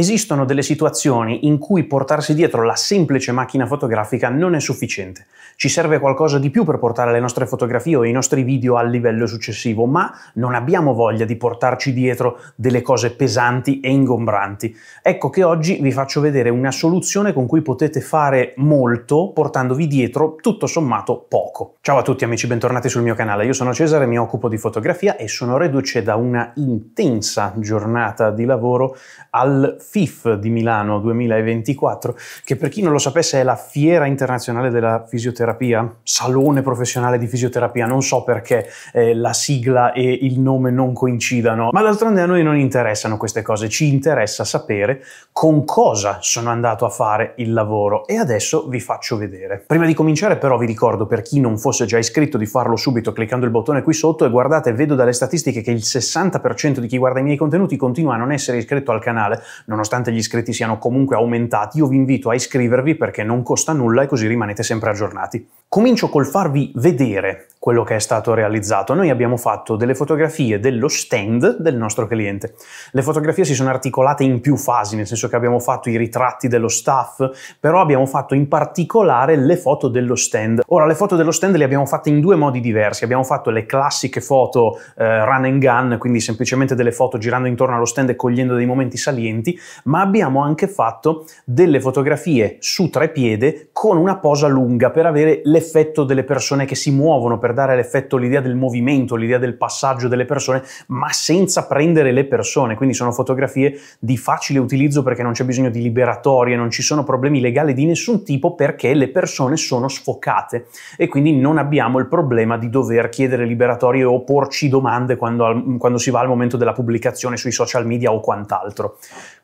Esistono delle situazioni in cui portarsi dietro la semplice macchina fotografica non è sufficiente. Ci serve qualcosa di più per portare le nostre fotografie o i nostri video al livello successivo, ma non abbiamo voglia di portarci dietro delle cose pesanti e ingombranti. Ecco che oggi vi faccio vedere una soluzione con cui potete fare molto portandovi dietro tutto sommato poco. Ciao a tutti amici, bentornati sul mio canale. Io sono Cesare, mi occupo di fotografia e sono reduce da una intensa giornata di lavoro al FIF di Milano 2024, che per chi non lo sapesse è la Fiera Internazionale della Fisioterapia, Salone Professionale di Fisioterapia, non so perché eh, la sigla e il nome non coincidano, ma d'altronde a noi non interessano queste cose, ci interessa sapere con cosa sono andato a fare il lavoro e adesso vi faccio vedere. Prima di cominciare però vi ricordo per chi non fosse già iscritto di farlo subito cliccando il bottone qui sotto e guardate, vedo dalle statistiche che il 60% di chi guarda i miei contenuti continua a non essere iscritto al canale, non nonostante gli iscritti siano comunque aumentati, io vi invito a iscrivervi perché non costa nulla e così rimanete sempre aggiornati. Comincio col farvi vedere quello che è stato realizzato. Noi abbiamo fatto delle fotografie dello stand del nostro cliente. Le fotografie si sono articolate in più fasi, nel senso che abbiamo fatto i ritratti dello staff, però abbiamo fatto in particolare le foto dello stand. Ora, le foto dello stand le abbiamo fatte in due modi diversi. Abbiamo fatto le classiche foto eh, run and gun, quindi semplicemente delle foto girando intorno allo stand e cogliendo dei momenti salienti, ma abbiamo anche fatto delle fotografie su tre piede con una posa lunga per avere l'effetto delle persone che si muovono, per dare l'effetto, l'idea del movimento, l'idea del passaggio delle persone, ma senza prendere le persone. Quindi sono fotografie di facile utilizzo perché non c'è bisogno di liberatorie, non ci sono problemi legali di nessun tipo perché le persone sono sfocate e quindi non abbiamo il problema di dover chiedere liberatorie o porci domande quando, quando si va al momento della pubblicazione sui social media o quant'altro.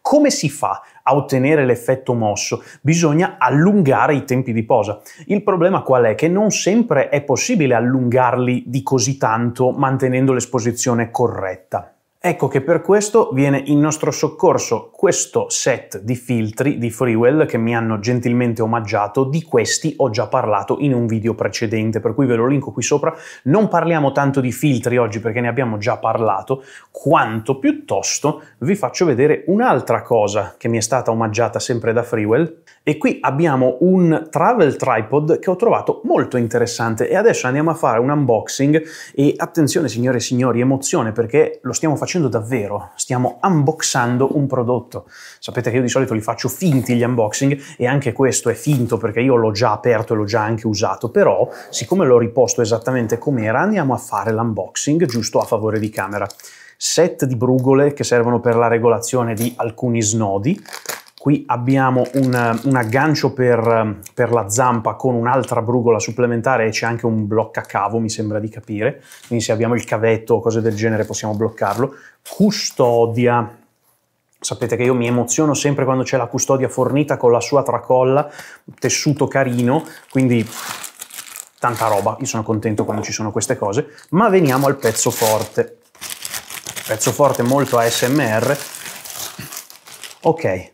Come si fa a ottenere l'effetto mosso? Bisogna allungare i tempi di posa. Il problema qual è? Che non sempre è possibile allungarli di così tanto mantenendo l'esposizione corretta. Ecco che per questo viene in nostro soccorso questo set di filtri di Freewell che mi hanno gentilmente omaggiato, di questi ho già parlato in un video precedente, per cui ve lo linko qui sopra. Non parliamo tanto di filtri oggi perché ne abbiamo già parlato, quanto piuttosto vi faccio vedere un'altra cosa che mi è stata omaggiata sempre da Freewell e qui abbiamo un travel tripod che ho trovato molto interessante e adesso andiamo a fare un unboxing e attenzione signore e signori, emozione perché lo stiamo facendo facendo davvero, stiamo unboxando un prodotto. Sapete che io di solito li faccio finti gli unboxing e anche questo è finto perché io l'ho già aperto e l'ho già anche usato, però siccome l'ho riposto esattamente com'era andiamo a fare l'unboxing giusto a favore di camera. Set di brugole che servono per la regolazione di alcuni snodi, Qui abbiamo un, un aggancio per, per, la zampa con un'altra brugola supplementare e c'è anche un blocca cavo, mi sembra di capire. Quindi se abbiamo il cavetto o cose del genere possiamo bloccarlo. Custodia. Sapete che io mi emoziono sempre quando c'è la custodia fornita con la sua tracolla, tessuto carino, quindi tanta roba, io sono contento quando ci sono queste cose, ma veniamo al pezzo forte. Pezzo forte molto ASMR. Ok,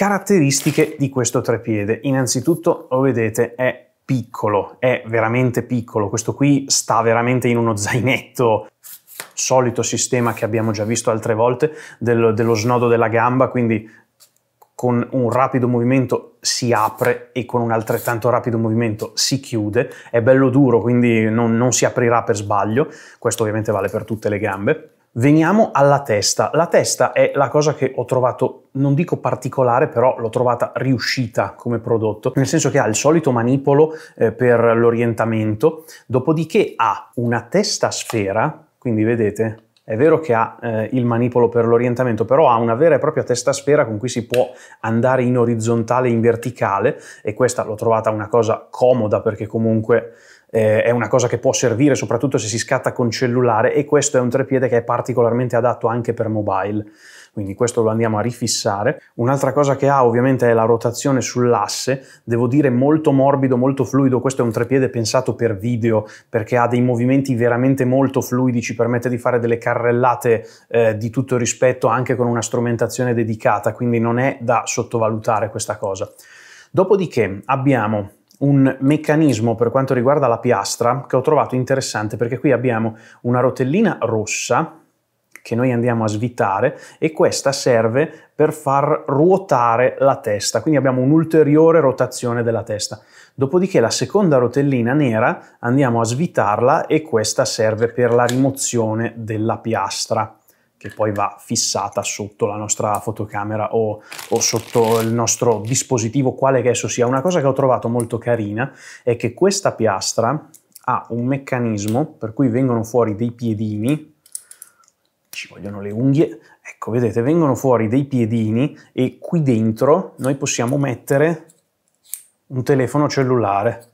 Caratteristiche di questo trepiede. Innanzitutto, lo vedete, è piccolo, è veramente piccolo. Questo qui sta veramente in uno zainetto solito sistema che abbiamo già visto altre volte del, dello snodo della gamba, quindi con un rapido movimento si apre e con un altrettanto rapido movimento si chiude. È bello duro, quindi non, non si aprirà per sbaglio. Questo ovviamente vale per tutte le gambe. Veniamo alla testa. La testa è la cosa che ho trovato, non dico particolare, però l'ho trovata riuscita come prodotto, nel senso che ha il solito manipolo eh, per l'orientamento, dopodiché ha una testa sfera, quindi vedete, è vero che ha eh, il manipolo per l'orientamento, però ha una vera e propria testa sfera con cui si può andare in orizzontale e in verticale e questa l'ho trovata una cosa comoda perché comunque eh, è una cosa che può servire soprattutto se si scatta con cellulare e questo è un trepiede che è particolarmente adatto anche per mobile. Quindi questo lo andiamo a rifissare. Un'altra cosa che ha ovviamente è la rotazione sull'asse, devo dire molto morbido, molto fluido, questo è un trepiede pensato per video perché ha dei movimenti veramente molto fluidi, ci permette di fare delle carrellate eh, di tutto rispetto anche con una strumentazione dedicata, quindi non è da sottovalutare questa cosa. Dopodiché abbiamo un meccanismo per quanto riguarda la piastra che ho trovato interessante perché qui abbiamo una rotellina rossa che noi andiamo a svitare e questa serve per far ruotare la testa, quindi abbiamo un'ulteriore rotazione della testa. Dopodiché la seconda rotellina nera andiamo a svitarla e questa serve per la rimozione della piastra che poi va fissata sotto la nostra fotocamera o, o, sotto il nostro dispositivo, quale che esso sia. Una cosa che ho trovato molto carina è che questa piastra ha un meccanismo per cui vengono fuori dei piedini, ci vogliono le unghie, ecco vedete vengono fuori dei piedini e qui dentro noi possiamo mettere un telefono cellulare.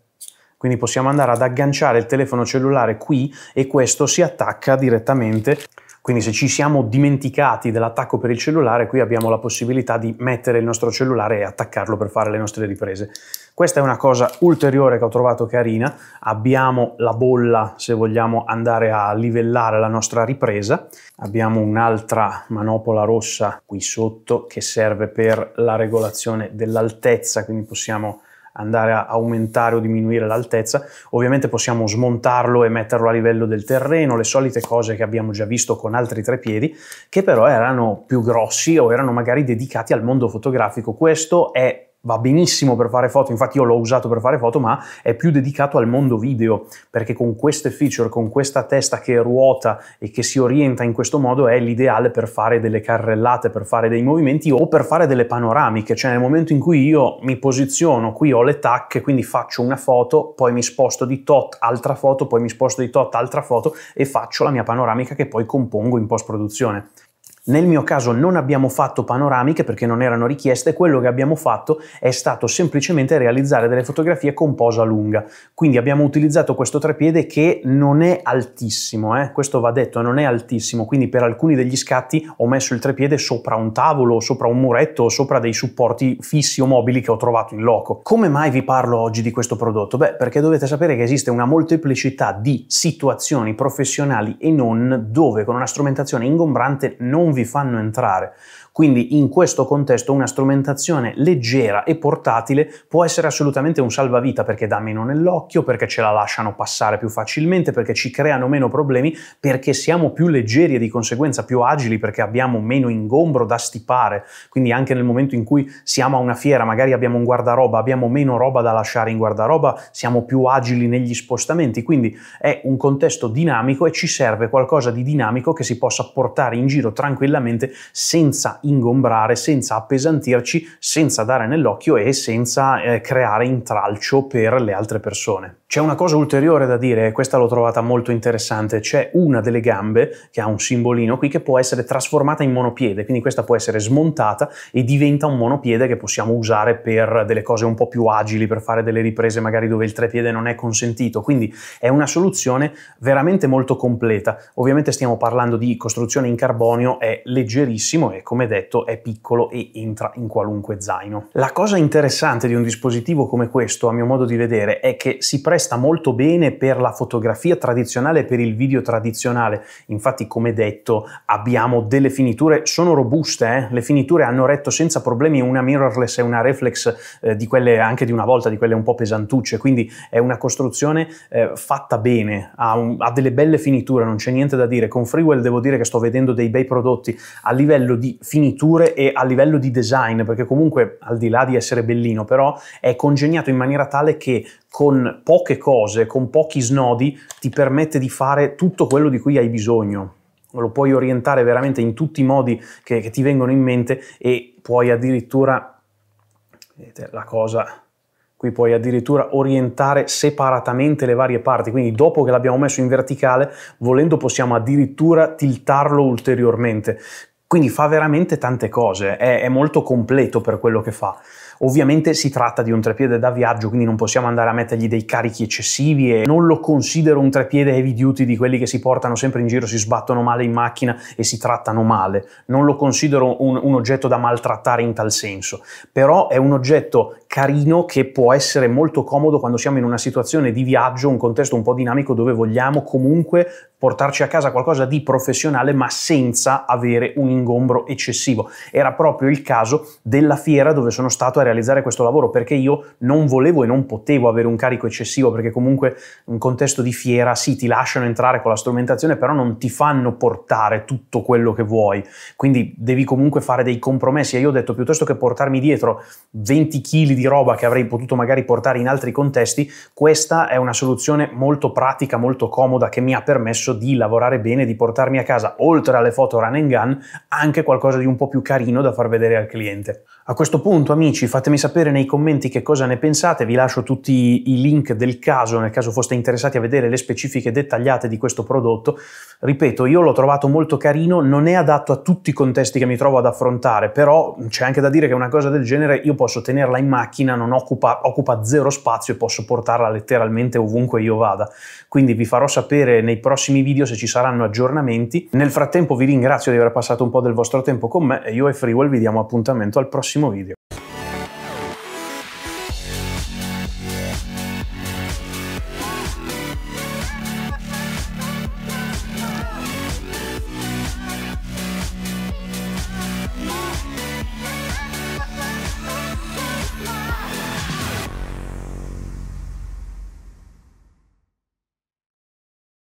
Quindi possiamo andare ad agganciare il telefono cellulare qui e questo si attacca direttamente quindi se ci siamo dimenticati dell'attacco per il cellulare, qui abbiamo la possibilità di mettere il nostro cellulare e attaccarlo per fare le nostre riprese. Questa è una cosa ulteriore che ho trovato carina. Abbiamo la bolla se vogliamo andare a livellare la nostra ripresa. Abbiamo un'altra manopola rossa qui sotto che serve per la regolazione dell'altezza, quindi possiamo andare a aumentare o diminuire l'altezza. Ovviamente possiamo smontarlo e metterlo a livello del terreno, le solite cose che abbiamo già visto con altri trepiedi, che però erano più grossi o erano magari dedicati al mondo fotografico. Questo è va benissimo per fare foto, infatti io l'ho usato per fare foto, ma è più dedicato al mondo video, perché con queste feature, con questa testa che ruota e che si orienta in questo modo è l'ideale per fare delle carrellate, per fare dei movimenti o per fare delle panoramiche, cioè nel momento in cui io mi posiziono, qui ho le tacche, quindi faccio una foto, poi mi sposto di tot, altra foto, poi mi sposto di tot, altra foto e faccio la mia panoramica che poi compongo in post produzione. Nel mio caso non abbiamo fatto panoramiche perché non erano richieste, quello che abbiamo fatto è stato semplicemente realizzare delle fotografie con posa lunga, quindi abbiamo utilizzato questo trepiede che non è altissimo, eh? questo va detto, non è altissimo, quindi per alcuni degli scatti ho messo il trepiede sopra un tavolo, sopra un muretto, sopra dei supporti fissi o mobili che ho trovato in loco. Come mai vi parlo oggi di questo prodotto? Beh, perché dovete sapere che esiste una molteplicità di situazioni professionali e non dove con una strumentazione ingombrante non vi fanno entrare. Quindi in questo contesto una strumentazione leggera e portatile può essere assolutamente un salvavita perché dà meno nell'occhio, perché ce la lasciano passare più facilmente, perché ci creano meno problemi, perché siamo più leggeri e di conseguenza più agili perché abbiamo meno ingombro da stipare. Quindi anche nel momento in cui siamo a una fiera, magari abbiamo un guardaroba, abbiamo meno roba da lasciare in guardaroba, siamo più agili negli spostamenti, quindi è un contesto dinamico e ci serve qualcosa di dinamico che si possa portare in giro tranquillamente senza ingombrare, senza appesantirci, senza dare nell'occhio e senza eh, creare intralcio per le altre persone. C'è una cosa ulteriore da dire, e questa l'ho trovata molto interessante, c'è una delle gambe che ha un simbolino qui che può essere trasformata in monopiede, quindi questa può essere smontata e diventa un monopiede che possiamo usare per delle cose un po' più agili, per fare delle riprese magari dove il trepiede non è consentito, quindi è una soluzione veramente molto completa. Ovviamente stiamo parlando di costruzione in carbonio, è leggerissimo e come detto è piccolo e entra in qualunque zaino. La cosa interessante di un dispositivo come questo, a mio modo di vedere, è che si prende presta molto bene per la fotografia tradizionale e per il video tradizionale. Infatti, come detto, abbiamo delle finiture, sono robuste, eh? le finiture hanno retto senza problemi una mirrorless e una reflex eh, di quelle anche di una volta, di quelle un po' pesantucce, quindi è una costruzione eh, fatta bene, ha, un, ha, delle belle finiture, non c'è niente da dire. Con Freewell devo dire che sto vedendo dei bei prodotti a livello di finiture e a livello di design, perché comunque al di là di essere bellino, però è congegnato in maniera tale che con poco poche cose, con pochi snodi, ti permette di fare tutto quello di cui hai bisogno. Lo puoi orientare veramente in tutti i modi che, che ti vengono in mente e puoi addirittura, vedete la cosa, qui puoi addirittura orientare separatamente le varie parti, quindi dopo che l'abbiamo messo in verticale, volendo possiamo addirittura tiltarlo ulteriormente. Quindi fa veramente tante cose, è, è molto completo per quello che fa. Ovviamente si tratta di un trepiede da viaggio, quindi non possiamo andare a mettergli dei carichi eccessivi e non lo considero un trepiede heavy duty di quelli che si portano sempre in giro, si sbattono male in macchina e si trattano male. Non lo considero un, un oggetto da maltrattare in tal senso, però è un oggetto carino che può essere molto comodo quando siamo in una situazione di viaggio, un contesto un po' dinamico dove vogliamo comunque portarci a casa qualcosa di professionale ma senza avere un ingombro eccessivo. Era proprio il caso della fiera dove sono stato a realizzare questo lavoro perché io non volevo e non potevo avere un carico eccessivo perché comunque un contesto di fiera sì ti lasciano entrare con la strumentazione però non ti fanno portare tutto quello che vuoi quindi devi comunque fare dei compromessi e io ho detto piuttosto che portarmi dietro 20 kg di roba che avrei potuto magari portare in altri contesti questa è una soluzione molto pratica molto comoda che mi ha permesso di lavorare bene di portarmi a casa oltre alle foto run and gun anche qualcosa di un po' più carino da far vedere al cliente a questo punto, amici, fatemi sapere nei commenti che cosa ne pensate, vi lascio tutti i link del caso nel caso foste interessati a vedere le specifiche dettagliate di questo prodotto. Ripeto, io l'ho trovato molto carino, non è adatto a tutti i contesti che mi trovo ad affrontare, però c'è anche da dire che una cosa del genere io posso tenerla in macchina, non occupa, occupa zero spazio e posso portarla letteralmente ovunque io vada. Quindi vi farò sapere nei prossimi video se ci saranno aggiornamenti. Nel frattempo vi ringrazio di aver passato un po' del vostro tempo con me e io e Freewell vi diamo appuntamento al prossimo próximo vídeo.